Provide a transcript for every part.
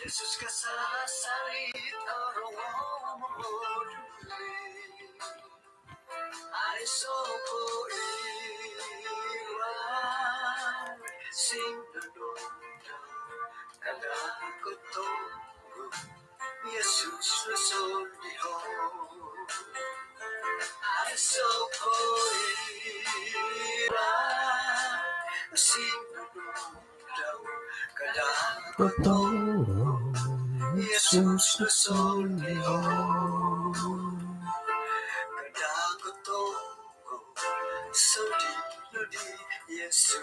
Yesus kasala salit aromamod ay soko iwan sing nagakot Yesus lusod diho ay soko iwan sing Todo kesuapan bersonio Kedako toko Sedih nudi Yesus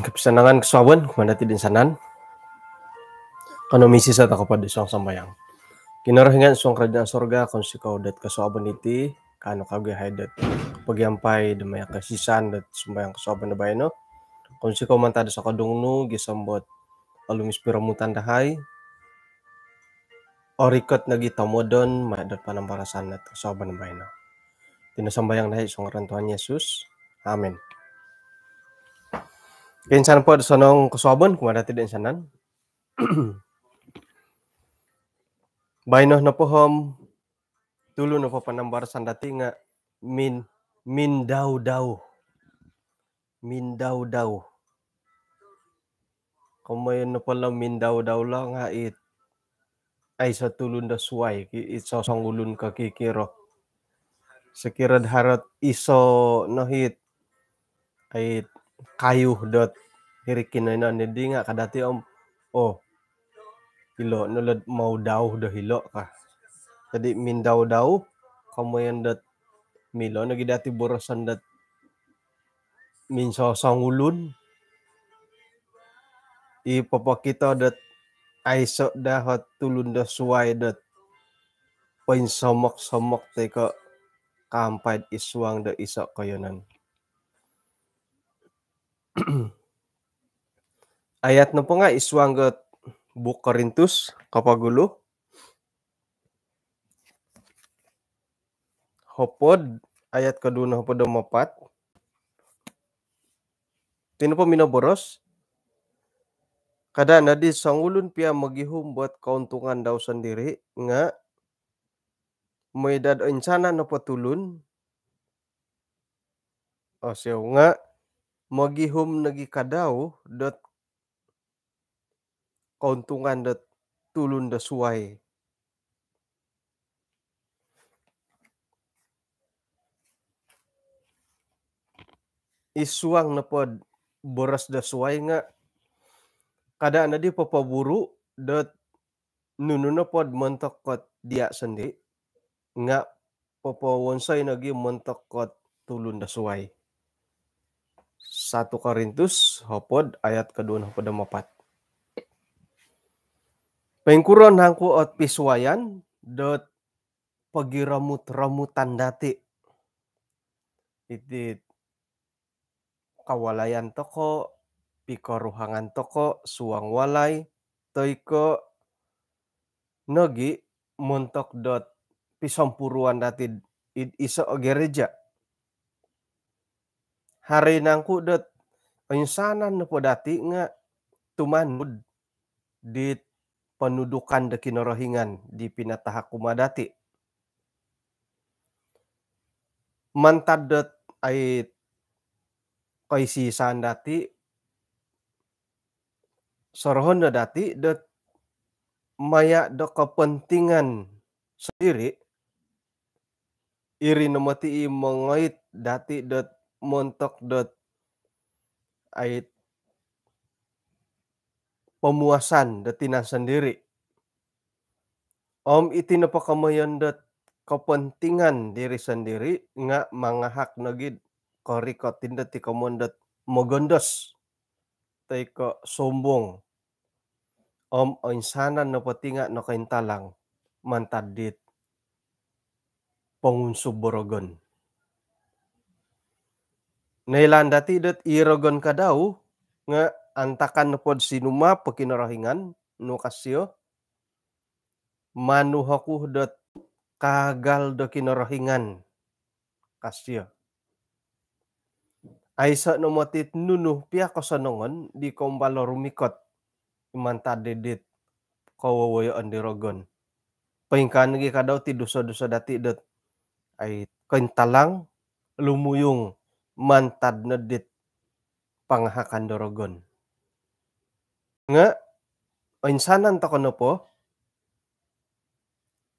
Kepesanangan kesuawan kumandati sanan. Kano misi sang Kinarahingan suang kerajaan sorga si kau dat soaban iti kano kage hai dat pagiampay damaya kasisan dat soaban na dabay no. si kau mantada sa kadung gisambot alumis piramutan dahay. Orikot nagitamodon madat maya dat kasoaban dabay no. Tinasambayang dahay suang Tuhan Yesus. Amin. Kinsan po sonong kasoaban kumadati din sanan. Bainoh nopohom tulu panambar penambar tinga min min daw daw. min daw. dau kumayan na po lang min daw daw la nga it ay sa tulun da suway iso sanggulun ka kikiro sekirad harat iso hit, ay kayuh dot hirikinan na di nga kadati om oh hilo nulad mau dauh dah hilok hilo jadi min dauh, kamu yang dat milo nagi dati borosan dat min song ulun i kita dat aiso dahat tulun dah suai dat poin somok somok teko kampai iswang da isok koyonan ayat nopo nga iswang got Corinthus, Kapagulu, Hopod, ayat kedua Hopod mapat. Tino po minaboros? Kada na di sangulun pia magihum buat kauntungan daw sendiri nga may dad encana na patulun. O oh, siya nga magihum nagikadaw dot kauntungan de tulun de suway. Isuang nepo boros de suai nga kada anda di de nunun nepo mentok kot dia sendi nga wonsai nagi mentok kot tulun de suway. 1 Korintus hopod ayat kedua hopod empat. Pengkuron hangku ot piswayan dot pagi remut remutan dati. Itit kawalayan toko, pikoruhangan toko, suang walai, toiko nogi montok dot pisompuruan dati iso gereja. Hari nangku dot insanan nopo dati nga tumanud dit penudukan dekino rohingan di pinatahakumadati. Mantadet ait kaisi sandati sorhon dati det maya de kepentingan sendiri iri nemati mengait dati det montok det ait pemuasan detina sendiri. Om iti nepakamayan dat kepentingan diri sendiri nggak mangahak negi kori dat deti komondat mogondos teko sombong om oinsanan no tinga no kaintalang mantadit pengunsub borogon. Nailan dati dat irogon kadau nga antakan na pod sinuma pakinarohingan no kasyo manuhaku dot kagal do kinarahingan kasyo Aisa no motit nunuh pia kosonongon di kombalorumikot rumikot imanta dedit kawawayo andirogon. Pahingkaan nagi kadaw ti duso-duso dati dot ay kintalang lumuyong mantad na dit panghakan dorogon. Nga, insanan tako na po,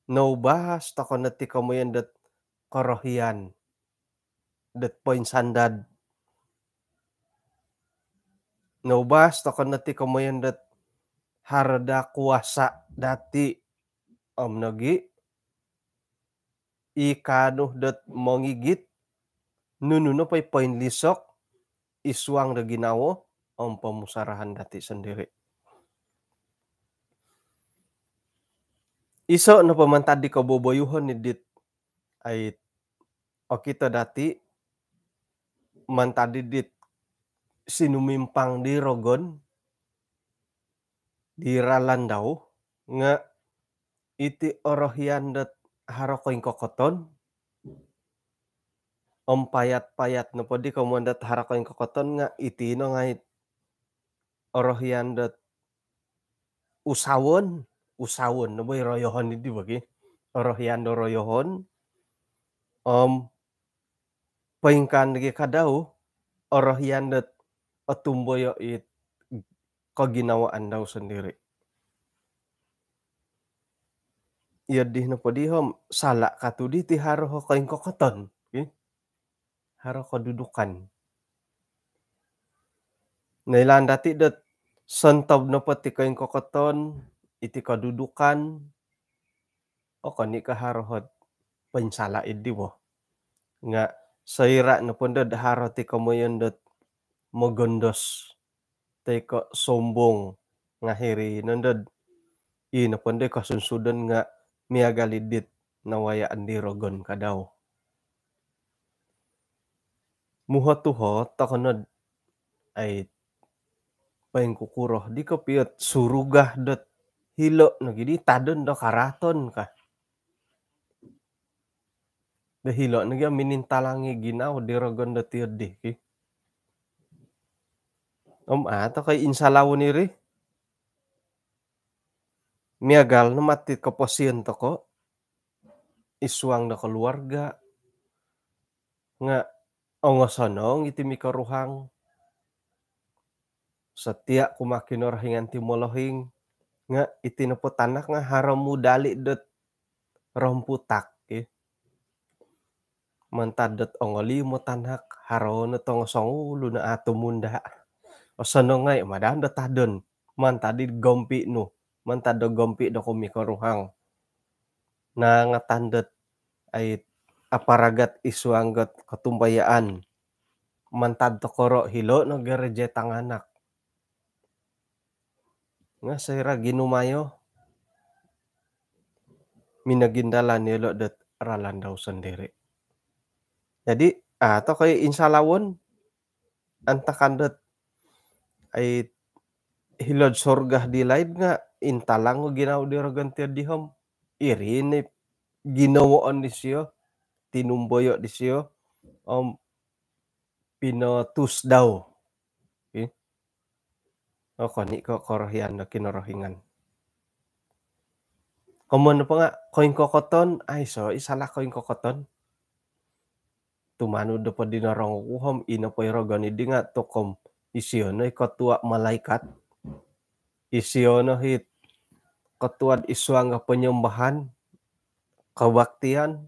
naubahas tako na mo yan dat korohian, dat po insandad. Naubahas tako na mo yan dat harada kuasa dati om nagi ikanuh dat mongigit nununo pay poin lisok isuang Reginawo om pemusarahan dati sendiri. Iso no pamantad di kabubayuhan ni dit ay okita dati mantadi dit sinumimpang di Rogon di Ralandau nge iti orohian dat harokoing kokoton Om payat-payat nu podi komandat harakoin kokoton nga itino ngait orohian dat usawon usawon nopo boy royohon di bagi orohian do royohon om peingkan lagi kadau orohian dot otumboyo it koginawaan daw sendiri Iya dih nopo dihom salak katudi tiharoh koin kokoton haro kedudukan. Nailan dati dat sentab na kokoton iti kadudukan o oh, kani hot pensala di mo. Nga saira na pun haro harati kamayan dat magandos kok sombong ngahiri nandad i na pun kasunsudan nga miagalidit na waya di rogon kadaw muhotuho takonod ay kukuroh di kepiot surugah dot hilo no di tadon do karaton ka de hilo no minin minintalangi ginaw di rogon do tiod di ki om ato ah, kay insalaw ni ri miagal no matit toko isuang da keluarga nga Ongosono, iti ngiti miko ruhang. Setia kumakin orhingan timolohing. Nga iti nepo tanak nga haramu dalik dot romputak. Ya. Mentadet ongo limo tanak harone tongo songu luna atu munda. Osono ngai madan dot tadon. Mantadi gompi nu. Mantado gompi do kumiko ruhang. Na ngatandot ait aparagat isuanggot katumpayaan mantad tokoro hilo no gereje tanganak nga sira ginumayo minagindala nilo dot ralandaw sendiri jadi atau ah, kay insalawon antakandot ay hilod surga di lain nga intalang ginaw di rogantir dihom irini ginawoon ni siyo tinumboyo oh. om pinotus pinotusdaw. Okay. oh koni ko korohian na kinorohingan. Kumano pa nga, koin kokoton, ay so, isala koin kokoton. tumanu do pa dinarong kuhom, inapoy rogani di nga tokom isiyono kotua malaikat. Isiyono hit ketua iswa penyembahan, kebaktian,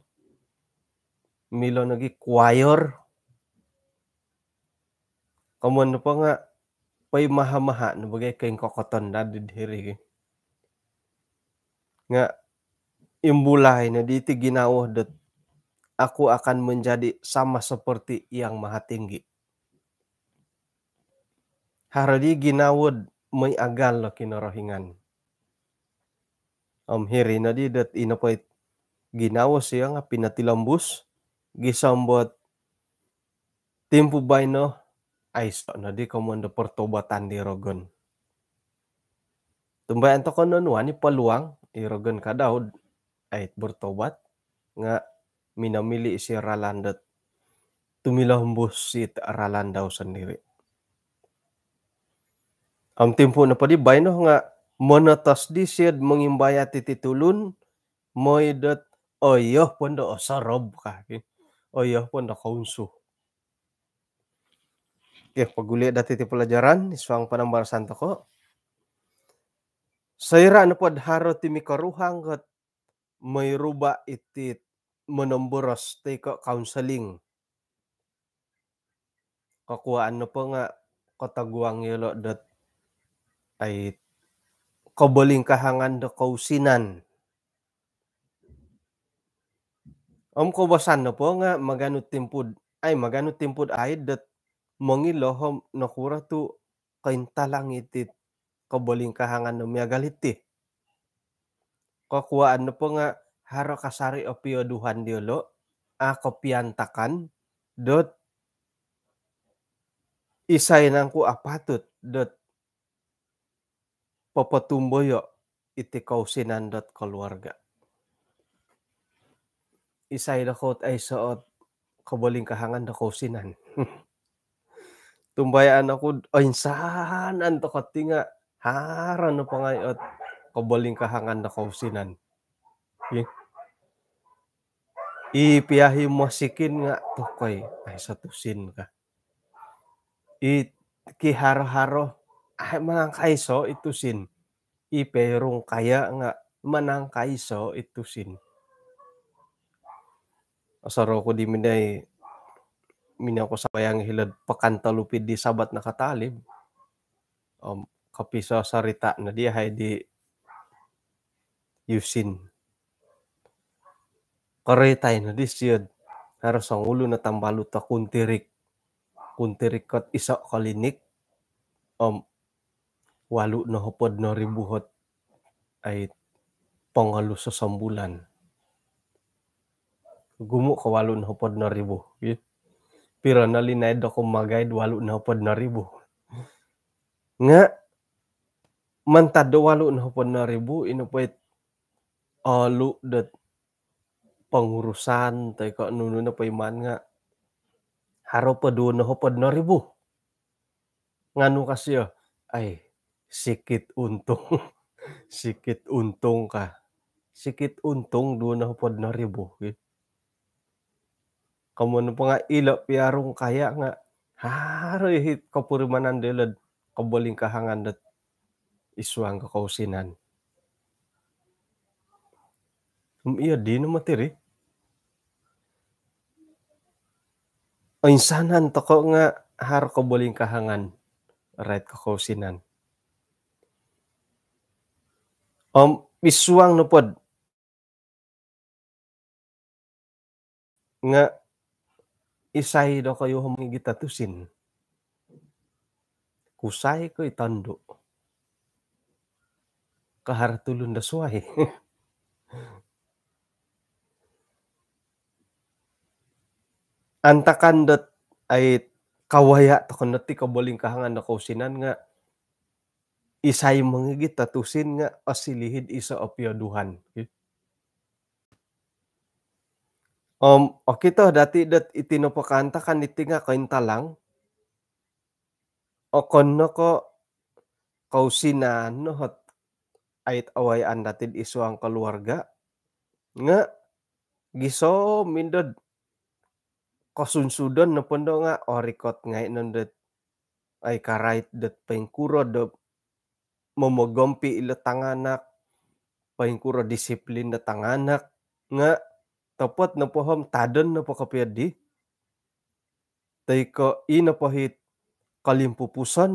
Milo lagi choir. Kamu napa nga pay maha-maha na bagay kain kokoton na didhiri. Nga imbulay na diti ginawah dat aku akan menjadi sama seperti yang maha tinggi. Haradi ginawad may agal lo na om hiri, na di dat inapay ginawa siya nga pinatilambus gisambot timpu baino aiso na di komando pertobatan di rogon. Tumbayan to konon wani paluang di rogon ka Daud ay bertobat nga minamili si tumilah mbus si Ralandaw sendiri. Am timpu na padi baino nga monotas di siya mengimbaya tititulun moidet oyoh oh, pondo osarob ka pun dah oh da iya, kaunso. Okay, paguli dati titip pelajaran, iswang panambarasan to ko. Saira na anu pod haro timi karuhang kat may ruba itit menomboros ti ko counseling. Kakuhaan na po nga kataguang yelo dot ay kabaling kahangan da kausinan na po nga magano timpud ay magano timpud ay, aydat mangilohom nakura tu kaintalangitit kabaling kahangan no miagalitti. Kakuaan na po nga haro kasari opio duhan diolo ako piantakan dot isay nang ku apatut dot papatumboyo iti kausinan dot keluarga isay dakot ay saot kabaling kahangan na kusinan. Tumbayaan ako, ay saan ang takot tinga, haran na at kabaling kahangan na kusinan. Okay? Ipiyahi mo sikin nga tukoy, ay sa tusin ka. It kiharo-haro, ay manang kaiso itusin. Iperong kaya nga manang kaiso itusin. asaroko di minay minako sa bayang hilad pakantalupid di sabat nakatalib um, kapisa sarita na di hay di you've seen karetay na di siyad haros ang ulo na tambalo ta kuntirik kuntirik kat isa kalinik um, walu na hupod na ribuhot ay pangalo sa sambulan gumu ko walu na hupod na ribo. Okay? Pero nalinayad ako magayad walu na hupod na ribu. Nga, mantado walu na hupod na po it, alu dat pengurusan tayo ko nunu na iman nga haro pa do na hupod na Nga Nganu kasi ay sikit untung. sikit untung ka. Sikit untung do na hupod na ribu. Okay? Kamu nga ilo piarong kaya nga. Haroy kapurimanan dilad kabaling kahangan dat isuang kakausinan. Um, iya di no matiri. O insanan toko nga har kabaling kahangan. Right kakausinan. Um, isuang no pod nga isai do kayo humingi kita tusin. Kusai ko itando. Kahartulun da suay. Antakan dot ay kawaya to kanati kabaling kahangan na kausinan nga isay mangigit tatusin nga asilihid isa opyaduhan. Okay? O kita dati dat iti no kan itinga nga kaintalang. Okon konno ko kausina no hot ait awayan natin isu ang keluarga. Nga, giso mindod Kosunsudon no pondo nga orikot nga inundot ay karait dot pengkuro do momogompi ilo tanganak pengkuro disiplin na tanganak nga topot nopo hom tadon na di kapiyadi. i ko hit kalim hit kalimpupusan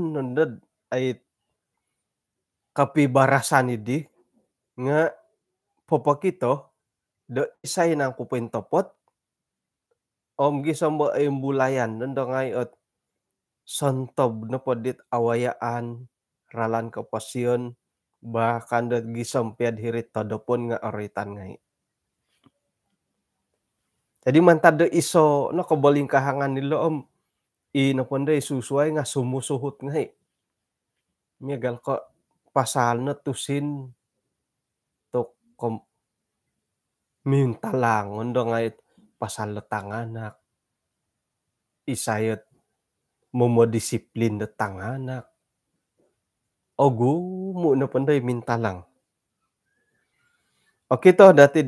kapi kapi idih di nga kito do isay nang kupin topot om gisamba ay nundong nando son santob nopo dit awayaan ralan kapasyon bahkan dat gisampiad hirit todopon nga oritan ngai jadi de iso no kebaling kahangan nilo om i no ponde susuai nga sumu suhut ngai miagal ko na tusin tok kom minta ondo ondo ngait pasal le anak isayat momo disiplin letang tanganak. ogu mu no panday minta lang Oke to dati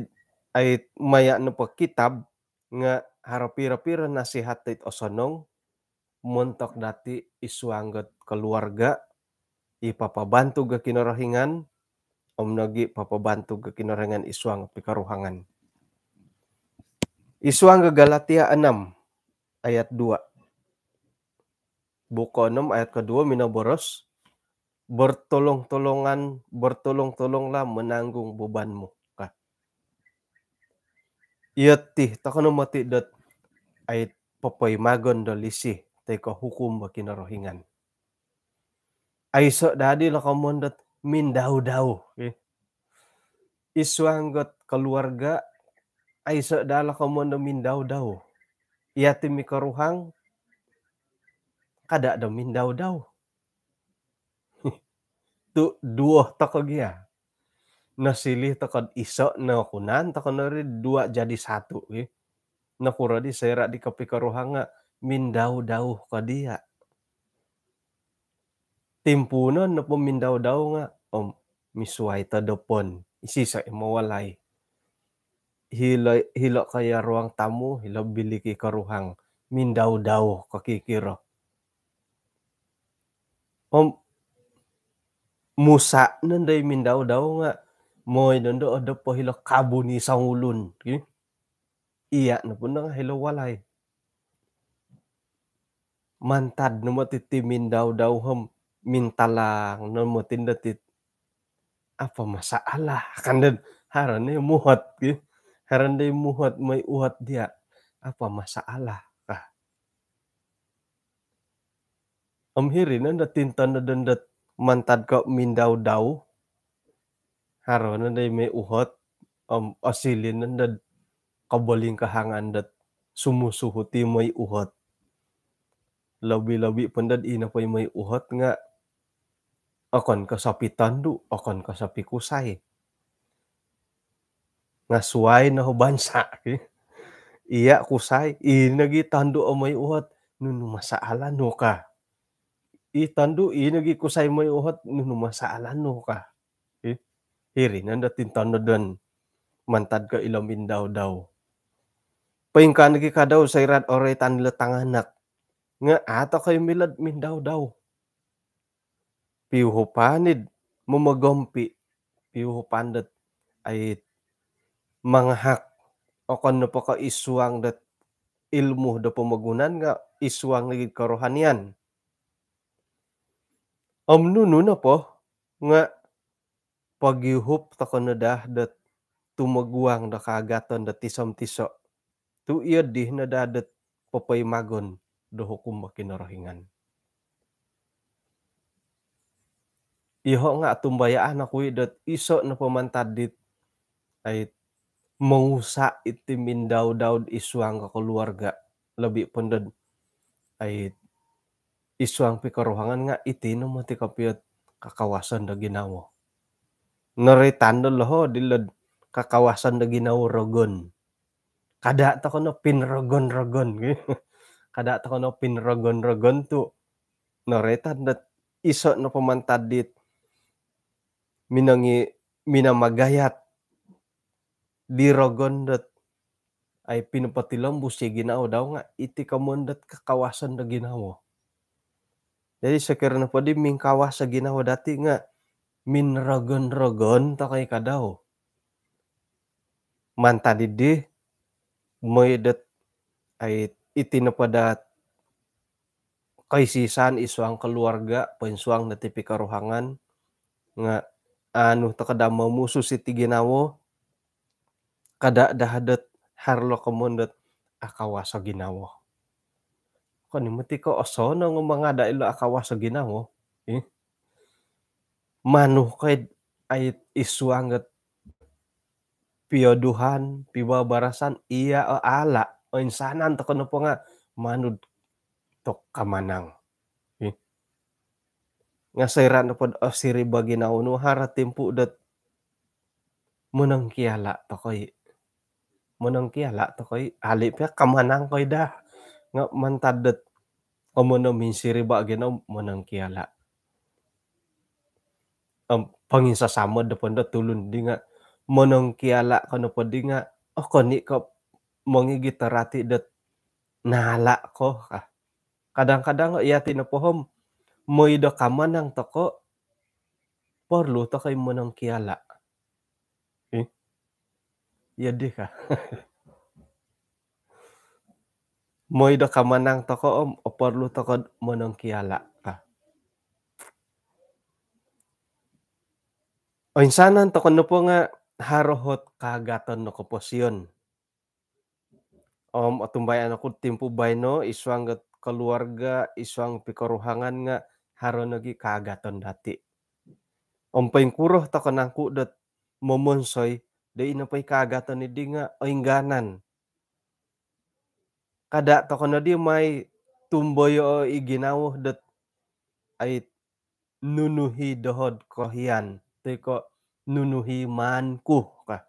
ay maya no kitab nga harapir-rapir nasihat tit osonong montok dati isuangget keluarga ipapabantu ke kinorohingan om nogi papabantu ke kinorengan isuang pikaruhangan isuang ke Galatia 6 ayat 2 buku 6 ayat kedua Minoboros bertolong-tolongan bertolong-tolonglah menanggung bebanmu Iya, takano mati dat ait popoy magon do lisi teko hukum bakina rohingan. Aiso dadi lakamon dot min dau-dau. Okay. Iswanggot keluarga aiso dala kamon do min dau-dau. Iya, mi karuhang kada do min dau-dau. Tu dua takogia nasilih tekod iso kunan tekod nari dua jadi satu ya. Nakura di serak di kepi keruhanga min dau dauh kadia. Timpuno pun min dau dau nga om misuai ta Isi isi sa imawalay. Hilo hilo kaya ruang tamu hilok biliki keruhang min dau kaki kakikiro. Om Musa nendai mindau-dau nggak? nga moy don do po hilo kabuni sang ulun iya na punang hilo walay mantad no mo titimin daw daw mintalang no mo tindatit apa masalah kan dan harane muhat ki harane muhat may uhat dia apa masalah kah amhirin na tinta na dandat mantad ka mindaw daw na day may uhot um, asilin nandad kabaling kahangan dat sumusuhuti may uhot. Labi-labi pandad ina pa may uhot nga Akon kasapitan akon akan kasapikusay. Nga suway na bansa. Iya kusay, o may uhot. Nunu masaala no ka. ina inagi kusay may uhot, nunu masaala no ka hiri nanda tintan nodan mantad kan ka ilom dau daw. Paingkan lagi kadaw sa irat oray tanila tanganak. Nga ato kayo milad mindaw daw. Piuho panid mumagompi. Piuho pandat ay manghak. O kano pa ka isuang dat ilmu da pamagunan nga isuang naging karohanian. Amnununa po nga pagihub takonedah det guang da kagaton da tisom tiso. Tu iya nedah det popoi magon do hukum makinorohingan. Iho nga tumbayaan aku dat iso na pemantadit ay mengusak itimin daud-daud isuang ke keluarga lebih pended ay isuang pikaruhangan nga iti mati kapiat kakawasan da ginawa. Noritando loho dilod kakawasan ginau rogon Kada ta kono pin rogon rogon Kada ta kono pin rogon Rogon tu de iso no pamantadit minangi minamagayat ai ay pinapatilombus busi ginau daw nga iti kamundat kawasan na ginau Jadi sekiranya po di mingkawas sa Ginao dati nga min rogon-rogon takai kadau. Manta didi medet ait itina pada kaisisan isuang keluarga pensuang dati pikaruhangan nga anu takada memusuh siti ginawo kada dahadet harlo kemundet akawaso ginawo. koni ni oso ko osono ngomong ada ilo akawaso ginawo manuh anget pio duhan piwa barasan iya o e, ala o e, insanan toko nopo manut nga manud tok kamanang. Nga na o siri baginaw no haratim po dat munang kiala to koy munang kiala to koy alip ya kamanang koy da nga mantadat o munang minsiri baginaw munang kiala um, pangin sasama depan da tulun dinga monong kiala kono po oh koni ko mongi gitarati da nala ko kadang-kadang ya tinapohom moy do kaman ang toko porlu to kay monong kiala eh? ya di ka mau do kamanang toko om oporlu oh, toko monong kiala insanan toko no po nga harohot kagaton no koposyon. Om atumbayan ako timpo bay no iswang keluarga iswang pikoruhangan nga haro nagi kagaton dati. Om kuroh na nangku dat momonsoy de inapay kagaton ni dinga oingganan. Kada toko na di may tumboyo o iginawo, dat ay nunuhi dohod kohian ito'y nunuhi manku ka.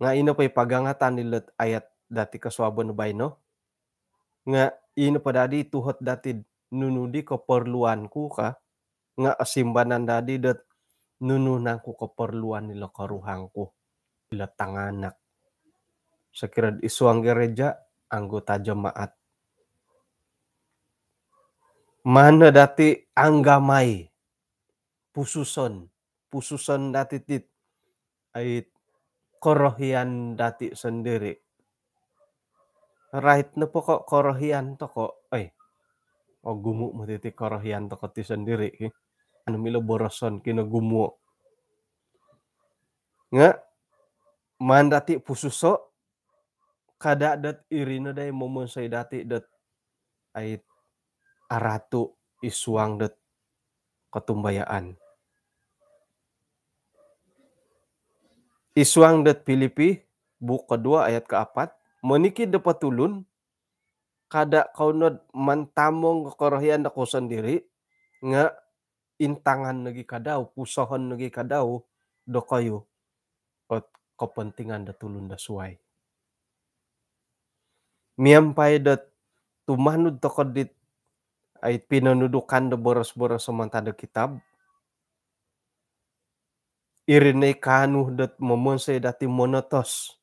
Nga ino pa'y pagangatan nilat ayat dati kaswabon ba no? Nga ino pa dadi tuhot dati nunudi ku ka. Nga asimbanan dadi dat ko keperluan nila karuhangku. Ila tanganak. Sekiranya isuang gereja, anggota jemaat. Mana dati anggamai pususon pususon datitit ait korohian dati sendiri right na po ko korohian toko ko ay o gumu korohian toko ti sendiri eh. ano milo boroson kinagumu nga man dati pususo kada dat irino day momon say dati dat ait aratu isuang dat ketumbayaan Isuang dat Filipi buk kedua ayat keempat meniki tulun, kada kau nod mantamong kekorohian aku sendiri nge intangan negi kadau pusohon negi kadau dokoyu ot kepentingan dat dasuai miampai dat tumanud tokodit ait pinanudukan de boros-boros sementara kitab Irine kanu dat memonse dati monotos.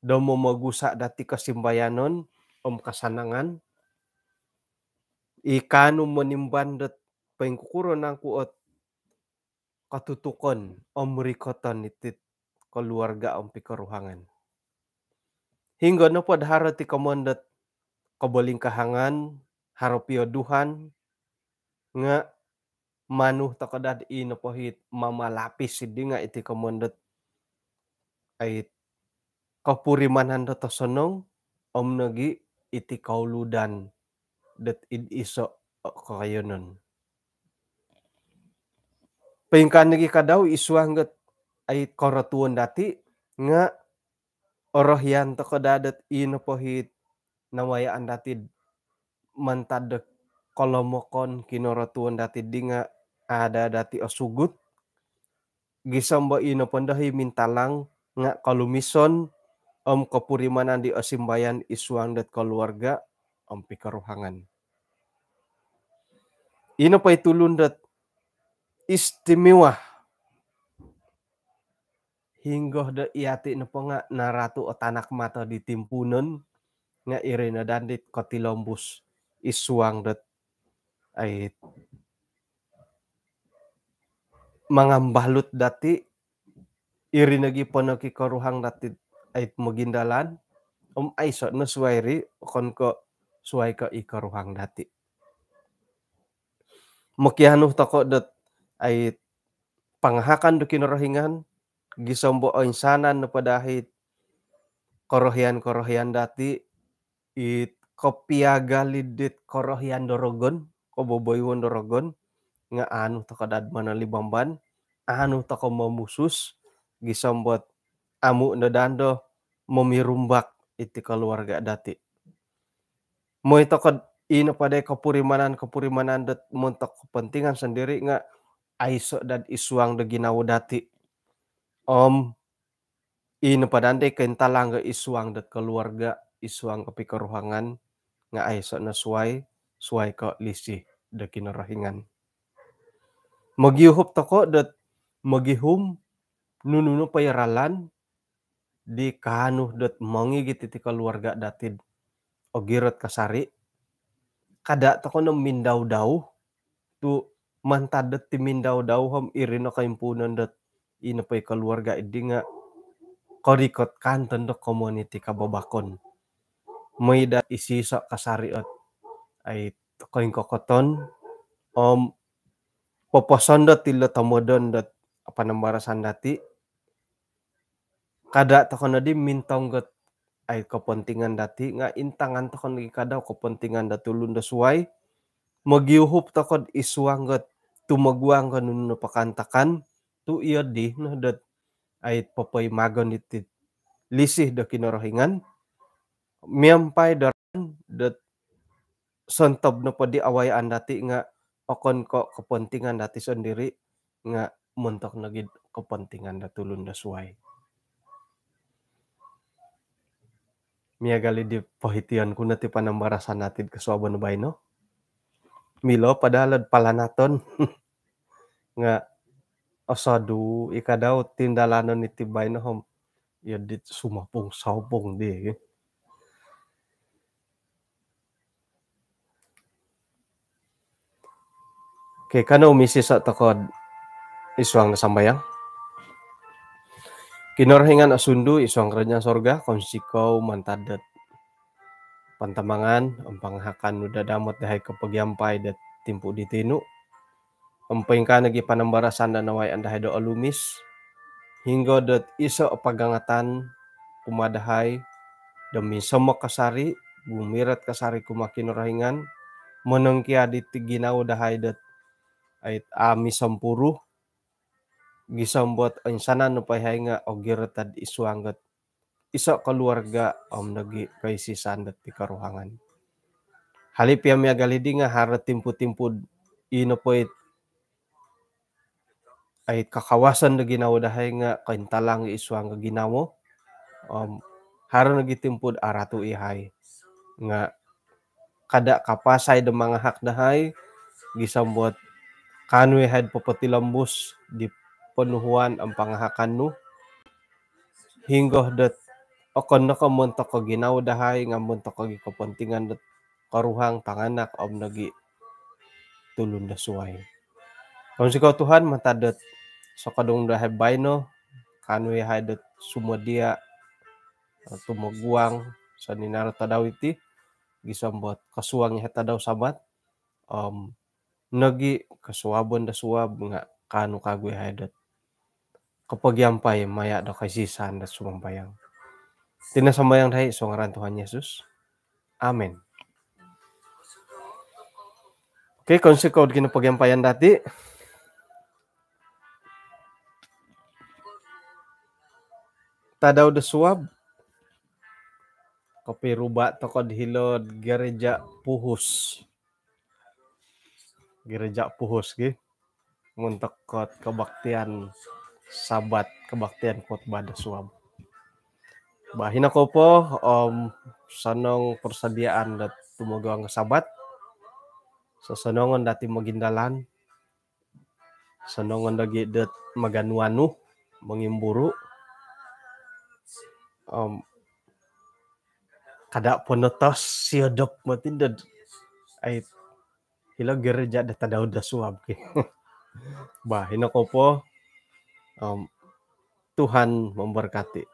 Domo magusa dati kasimbayanon om kasanangan. Ikanu menimban dat pengkukuro aku ot katutukon om rikotan itit keluarga om pikeruhangan. Hingga nopo dahara ti komondet kebolingkahangan harapio duhan nga manuh takadat ino pohit mama lapis sidinga iti komondet ait kapurimanan dato sonong om nagi iti kauludan det id iso kakayonon. Pengkan nagi kadaw isuah ngat ait koratuan dati nga orohian yan takadat pohit nawayaan dati mantadek kolomokon kinoratuan dati dinga ada dati osugut gisombo ino mintalang ngak kalumison om kopurimanan di osimbayan isuang dat keluarga om pikaruhangan. Ino pa itulun dat istimewa hingga de iati na nga naratu o mata di ngak nga irena dandit kotilombus isuang dat ait mangambahlut dati iri nagi ponoki koruhang dati ait mugindalan om aisot no suwairi kon ko suwai i koruhang dati mukihanuh toko dot ait panghakan dukin rohingan gisombo oinsanan no padahit korohian korohian dati it kopia galidit korohian dorogon koboboy dorogon nga anu takadad manali bamban anu taka mamusus gisambot amu na dando memirumbak iti keluarga dati. Mau itu ke pada kepurimanan kepurimanan dat montok kepentingan sendiri nga aiso dan isuang ginawa dati. Om ina pada ande kentalang ke isuang dat keluarga isuang kepi nga nggak aiso na suai kok lisih dekina rahingan magihup toko dat magihum nununu payaralan di kanuh, dat mangi iti kaluarga datid ogirat kasari kada toko nom mindau-dau tu mantadat ti timindau dau ham irino kaimpunan dat ina kaluarga keluarga idinga korikot kanton do community kababakon. May da isisa at ay tukoy kokoton om dot tilo tomodon dot apa rasan sandati kada tokon di mintong got ai kepentingan dati nga intangan tokon lagi kada kepentingan datulun suai magiuhup tokon isuang got maguang kan nunu pakantakan tu iya di no dot ai popoi magon ditit lisih do kinorohingan miampai doran dot sontop no podi awai andati nga okon kok kepentingan dati sendiri nggak mentok lagi kepentingan datu lunda suai. Mia gali di pohitian kuna ti panambarasan natin kasuaban baino. Milo padahal palanaton nga osadu ikadau tindalanon iti baino hom ya dit sumapung saupung di. Okay, umi umisi sa takod na sambayang. Kinorhingan asundu isuang kerajaan sorga konsikau mantadat pantamangan umpanghakan udah damot dahai kepegiampai dat timpu ditinu Empengka ka nagi panambarasan na naway andahay do alumis hingga dat iso pagangatan kumadahay demi semua kasari bumirat kasari kumakinorahingan menengkia ditiginaw dahai dat ait ami ah, sampuru buat insana no nga ogir tad isuangget iso keluarga om nagi kaisi sandet di karuhangan halip yang miagalidi nga hara timpu-timpud ino po ay kakawasan na ginawadahay nga kaintalang isuang nga ginawo um, hara nagitimpud aratu ihay nga kada kapasai kapasay ng mga hakdahay gisambot Kanwe had popotilambus di penuhuan ang pangahakan Hinggoh dat okon na kogi ko dahay nga munta ko gikapuntingan dat karuhang panganak om nagi tulun da suway. Kung sikaw Tuhan matadat sa kadong dahay bayno kanwe hadat sumadia eh, tumuguang sa ninarata dawiti gisambot kasuang hetadaw sabat um, negi kesuabon da suab nga kanu kagwe hadat kapagyampay maya da kasisan da sumambayang tinasambayang tayo so ngaran Tuhan Yesus amen Okay, konsekod kinapagyampayan dati. Tadaw udah suab. Kopi Rubat Toko dihilod gereja puhus gereja puhus gitu mentekot kebaktian sabat kebaktian khotbah suam bahina kopo om sanong persediaan dat tumugang sabat sasonongon dati magindalan sanongon dagi dat maganuanu mengimburu om kada ponotos siodok matindad ait hilo gereja data da suab ke bah hino po. um, Tuhan memberkati